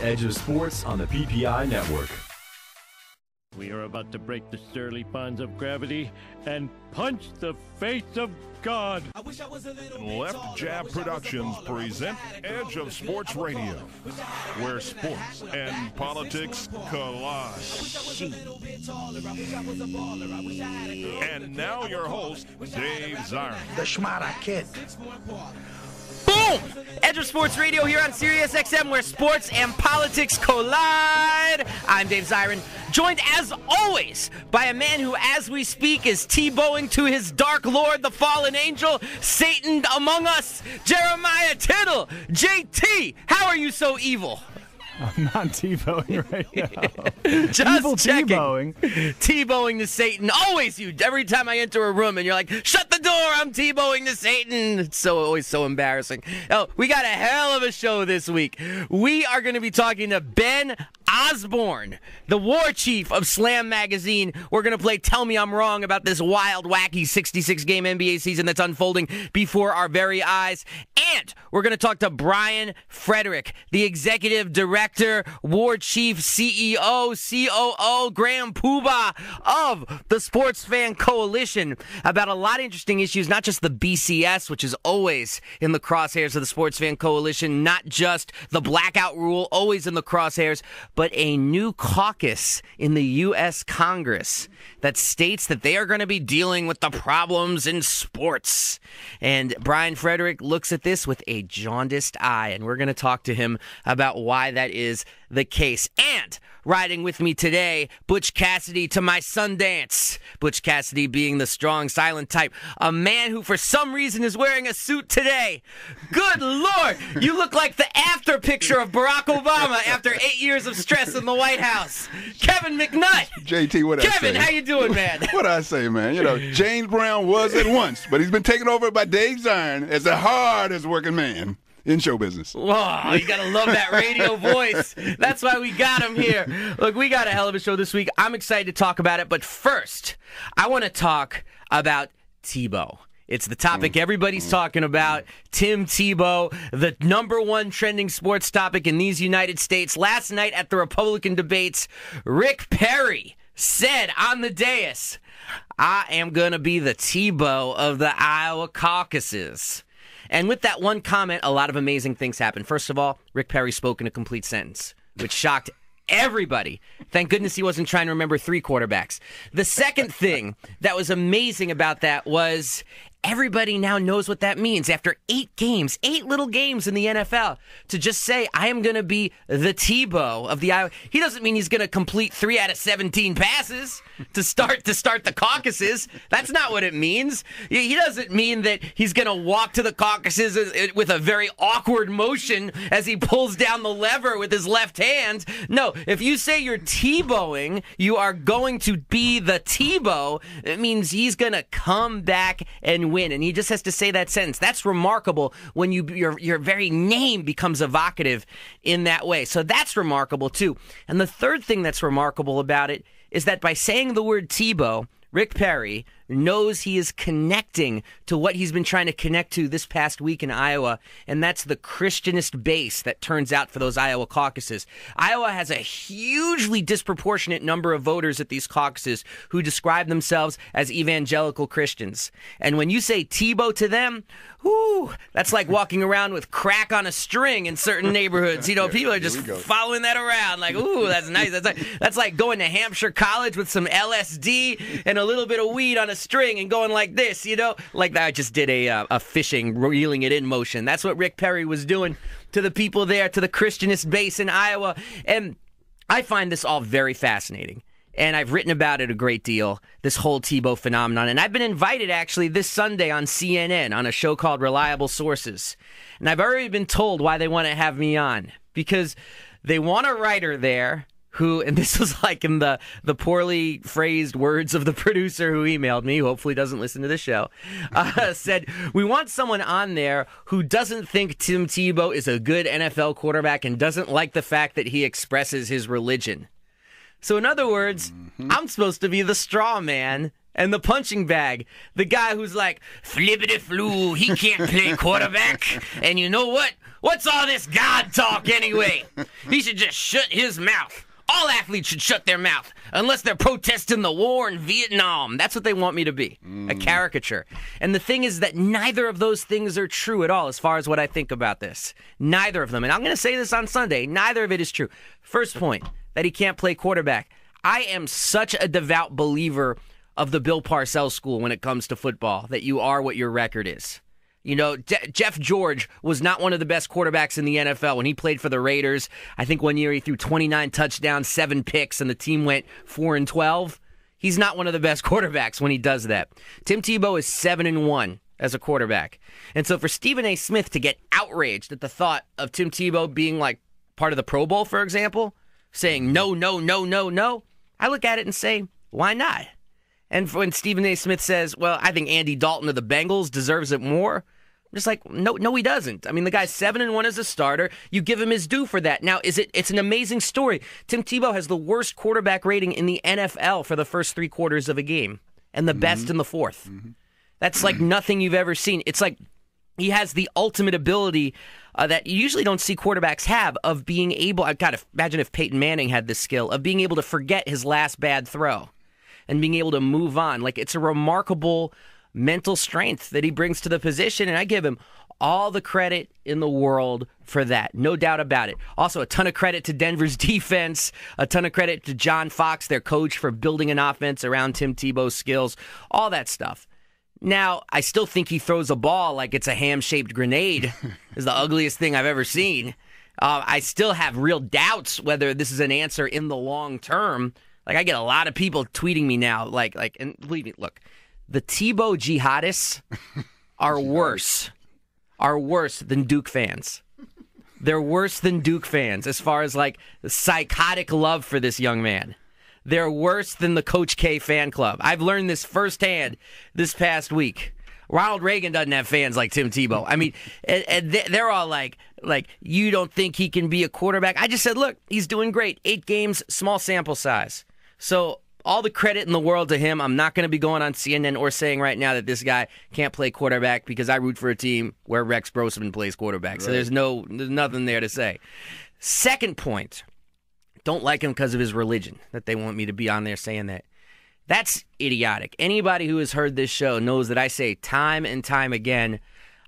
Edge of Sports on the PPI Network. We are about to break the surly bonds of gravity and punch the face of God. I wish I was a little Left Jab Productions present Edge of Sports Radio, where sports and politics collide. And now your host, Dave Zirin. The Schmata Kid. Boom! Edge of Sports Radio here on SiriusXM, where sports and politics collide. I'm Dave Zirin, joined as always by a man who, as we speak, is T-bowing to his dark lord, the fallen angel, Satan among us, Jeremiah Tittle. JT, how are you so evil? I'm not Tebowing right now. Just checking. Tebowing. Tebowing to Satan. Always you. Every time I enter a room and you're like, shut the door, I'm Tebowing to Satan. It's so always so embarrassing. Oh, we got a hell of a show this week. We are going to be talking to Ben Osborne, the war chief of Slam Magazine. We're going to play Tell Me I'm Wrong about this wild, wacky 66 game NBA season that's unfolding before our very eyes. And we're going to talk to Brian Frederick, the executive director, war chief, CEO, COO, Graham Poobah of the Sports Fan Coalition about a lot of interesting issues, not just the BCS, which is always in the crosshairs of the Sports Fan Coalition, not just the blackout rule, always in the crosshairs, but but a new caucus in the U.S. Congress that states that they are going to be dealing with the problems in sports. And Brian Frederick looks at this with a jaundiced eye, and we're going to talk to him about why that is the case. And riding with me today, Butch Cassidy to my Sundance. Butch Cassidy being the strong, silent type, a man who for some reason is wearing a suit today. Good lord, you look like the after picture of Barack Obama after eight years of stress in the White House. Kevin McNutt. JT, what Kevin, how you doing, man? what I say, man? You know, James Brown was at once, but he's been taken over by Dave Zion as the hardest working man in show business. Wow, you gotta love that radio voice. That's why we got him here. Look, we got a hell of a show this week. I'm excited to talk about it, but first, I want to talk about Tebow. It's the topic mm-hmm. everybody's mm-hmm. talking about. Tim Tebow, the number one trending sports topic in these United States. Last night at the Republican debates, Rick Perry said on the dais, I am going to be the Tebow of the Iowa caucuses. And with that one comment, a lot of amazing things happened. First of all, Rick Perry spoke in a complete sentence, which shocked everybody. Thank goodness he wasn't trying to remember three quarterbacks. The second thing that was amazing about that was Everybody now knows what that means after eight games, eight little games in the NFL to just say, I am going to be the Tebow of the Iowa. He doesn't mean he's going to complete three out of 17 passes to start, to start the caucuses. That's not what it means. He doesn't mean that he's going to walk to the caucuses with a very awkward motion as he pulls down the lever with his left hand. No, if you say you're Tebowing, you are going to be the Tebow. It means he's going to come back and win. And he just has to say that sentence. That's remarkable when you your your very name becomes evocative in that way. So that's remarkable too. And the third thing that's remarkable about it is that by saying the word Tebow, Rick Perry knows he is connecting to what he's been trying to connect to this past week in Iowa, and that's the Christianist base that turns out for those Iowa caucuses. Iowa has a hugely disproportionate number of voters at these caucuses who describe themselves as evangelical Christians. And when you say Tebow to them, whoo, that's like walking around with crack on a string in certain neighborhoods. You know, people are just following that around like, ooh, that's nice. That's like, that's like going to Hampshire College with some LSD and a little bit of weed on a a string and going like this, you know, like I just did a uh, a fishing reeling it in motion. That's what Rick Perry was doing to the people there, to the Christianist base in Iowa, and I find this all very fascinating and I've written about it a great deal, this whole Tebow phenomenon. And I've been invited actually this Sunday on CNN on a show called Reliable Sources. And I've already been told why they want to have me on because they want a writer there who and this was like in the the poorly phrased words of the producer who emailed me hopefully doesn't listen to the show uh, said we want someone on there who doesn't think tim tebow is a good nfl quarterback and doesn't like the fact that he expresses his religion so in other words mm-hmm. i'm supposed to be the straw man and the punching bag. The guy who's like, flippity flu, he can't play quarterback. and you know what? What's all this God talk anyway? He should just shut his mouth. All athletes should shut their mouth unless they're protesting the war in Vietnam. That's what they want me to be mm. a caricature. And the thing is that neither of those things are true at all, as far as what I think about this. Neither of them. And I'm going to say this on Sunday neither of it is true. First point that he can't play quarterback. I am such a devout believer of the Bill Parcells school when it comes to football that you are what your record is. You know, De- Jeff George was not one of the best quarterbacks in the NFL when he played for the Raiders. I think one year he threw 29 touchdowns, seven picks, and the team went 4 and 12. He's not one of the best quarterbacks when he does that. Tim Tebow is 7 and 1 as a quarterback. And so for Stephen A. Smith to get outraged at the thought of Tim Tebow being like part of the Pro Bowl, for example, saying no, no, no, no, no, I look at it and say, why not? And when Stephen A. Smith says, well, I think Andy Dalton of the Bengals deserves it more, I'm just like, no, no, he doesn't. I mean, the guy's seven and one as a starter. You give him his due for that. Now, is it? It's an amazing story. Tim Tebow has the worst quarterback rating in the NFL for the first three quarters of a game, and the mm-hmm. best in the 4th mm-hmm. That's like mm-hmm. nothing you've ever seen. It's like he has the ultimate ability uh, that you usually don't see quarterbacks have of being able. I uh, gotta imagine if Peyton Manning had this skill of being able to forget his last bad throw and being able to move on. Like it's a remarkable mental strength that he brings to the position, and I give him all the credit in the world for that. No doubt about it. Also, a ton of credit to Denver's defense, a ton of credit to John Fox, their coach, for building an offense around Tim Tebow's skills, all that stuff. Now, I still think he throws a ball like it's a ham shaped grenade, is the ugliest thing I've ever seen. Uh, I still have real doubts whether this is an answer in the long term. Like I get a lot of people tweeting me now, like like and believe me, look, the Tebow jihadists are worse, are worse than Duke fans. They're worse than Duke fans as far as like psychotic love for this young man. They're worse than the Coach K fan club. I've learned this firsthand this past week. Ronald Reagan doesn't have fans like Tim Tebow. I mean, and, and, they're all like, like you don't think he can be a quarterback. I just said, look, he's doing great. Eight games, small sample size. So all the credit in the world to him. I'm not going to be going on CNN or saying right now that this guy can't play quarterback because I root for a team where Rex Grossman plays quarterback. Right. So there's no there's nothing there to say. Second point, don't like him because of his religion. That they want me to be on there saying that. That's idiotic. Anybody who has heard this show knows that I say time and time again,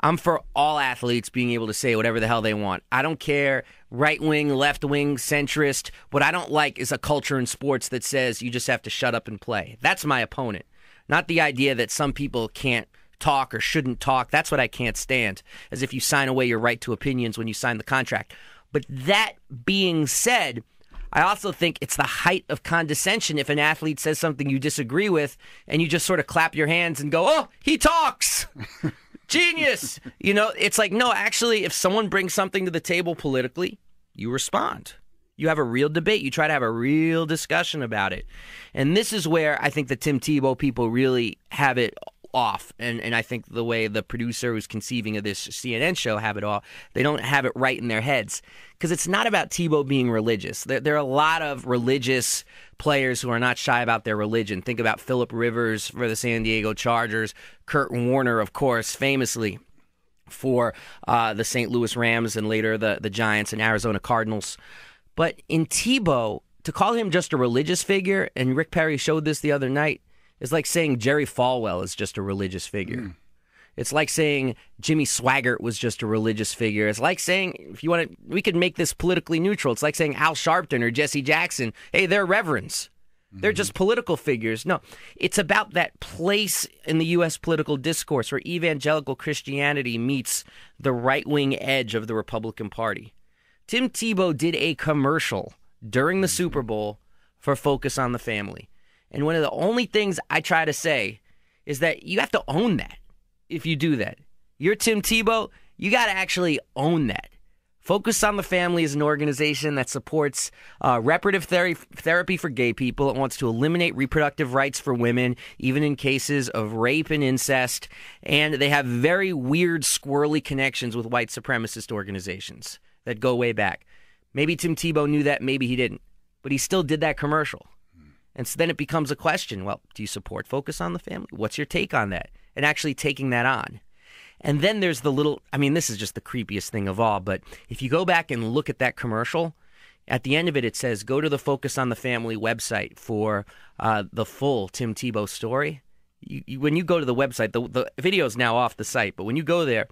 I'm for all athletes being able to say whatever the hell they want. I don't care right wing, left wing, centrist. What I don't like is a culture in sports that says you just have to shut up and play. That's my opponent. Not the idea that some people can't talk or shouldn't talk. That's what I can't stand, as if you sign away your right to opinions when you sign the contract. But that being said, I also think it's the height of condescension if an athlete says something you disagree with and you just sort of clap your hands and go, oh, he talks. Genius. you know, it's like, no, actually, if someone brings something to the table politically, you respond. You have a real debate. You try to have a real discussion about it. And this is where I think the Tim Tebow people really have it off. And, and I think the way the producer who's conceiving of this CNN show have it all, they don't have it right in their heads. Because it's not about Tebow being religious. There, there are a lot of religious players who are not shy about their religion. Think about Philip Rivers for the San Diego Chargers, Kurt Warner, of course, famously for uh, the St. Louis Rams and later the, the Giants and Arizona Cardinals. But in Tebow, to call him just a religious figure, and Rick Perry showed this the other night, is like saying Jerry Falwell is just a religious figure. Mm. It's like saying Jimmy Swaggart was just a religious figure. It's like saying, if you want to, we could make this politically neutral. It's like saying Al Sharpton or Jesse Jackson, hey, they're reverends. They're just political figures. No, it's about that place in the U.S. political discourse where evangelical Christianity meets the right wing edge of the Republican Party. Tim Tebow did a commercial during the Super Bowl for Focus on the Family. And one of the only things I try to say is that you have to own that if you do that. You're Tim Tebow, you got to actually own that. Focus on the Family is an organization that supports uh, reparative ther- therapy for gay people. It wants to eliminate reproductive rights for women, even in cases of rape and incest. And they have very weird, squirrely connections with white supremacist organizations that go way back. Maybe Tim Tebow knew that, maybe he didn't, but he still did that commercial. And so then it becomes a question well, do you support Focus on the Family? What's your take on that? And actually taking that on. And then there's the little I mean, this is just the creepiest thing of all, but if you go back and look at that commercial, at the end of it, it says, go to the Focus on the Family website for uh, the full Tim Tebow story. You, you, when you go to the website, the, the video is now off the site, but when you go there,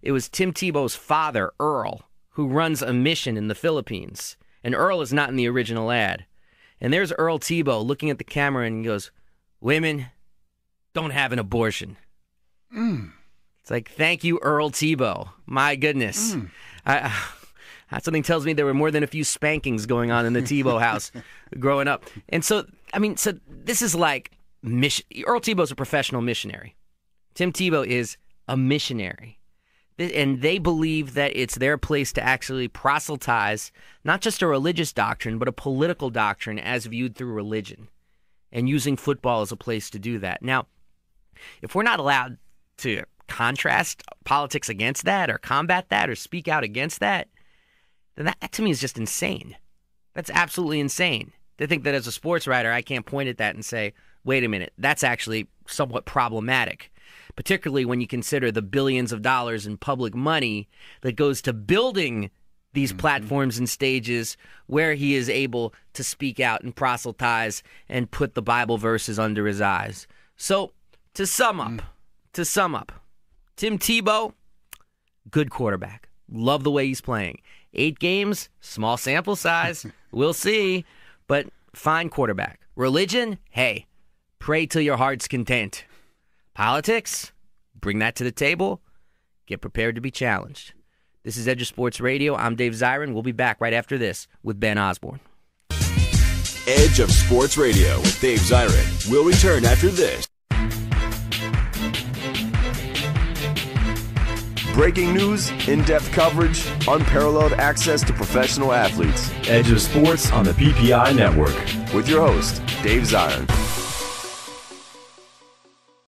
it was Tim Tebow's father, Earl, who runs a mission in the Philippines. And Earl is not in the original ad. And there's Earl Tebow looking at the camera and he goes, Women, don't have an abortion. Mm. It's like, thank you, Earl Tebow. My goodness. Mm. I, uh, something tells me there were more than a few spankings going on in the Tebow house growing up. And so, I mean, so this is like mission. Earl Tebow's a professional missionary. Tim Tebow is a missionary. And they believe that it's their place to actually proselytize not just a religious doctrine, but a political doctrine as viewed through religion, and using football as a place to do that. Now, if we're not allowed to contrast politics against that or combat that or speak out against that, then that, that to me is just insane. That's absolutely insane. To think that as a sports writer, I can't point at that and say, wait a minute, that's actually somewhat problematic, particularly when you consider the billions of dollars in public money that goes to building these mm-hmm. platforms and stages where he is able to speak out and proselytize and put the Bible verses under his eyes. So, to sum up, mm. to sum up, Tim Tebow, good quarterback. Love the way he's playing. Eight games, small sample size. we'll see, but fine quarterback. Religion, hey, pray till your heart's content. Politics, bring that to the table. Get prepared to be challenged. This is Edge of Sports Radio. I'm Dave Zirin. We'll be back right after this with Ben Osborne. Edge of Sports Radio with Dave Zirin. We'll return after this. Breaking news, in depth coverage, unparalleled access to professional athletes. Edge of Sports on the PPI Network. With your host, Dave Zion.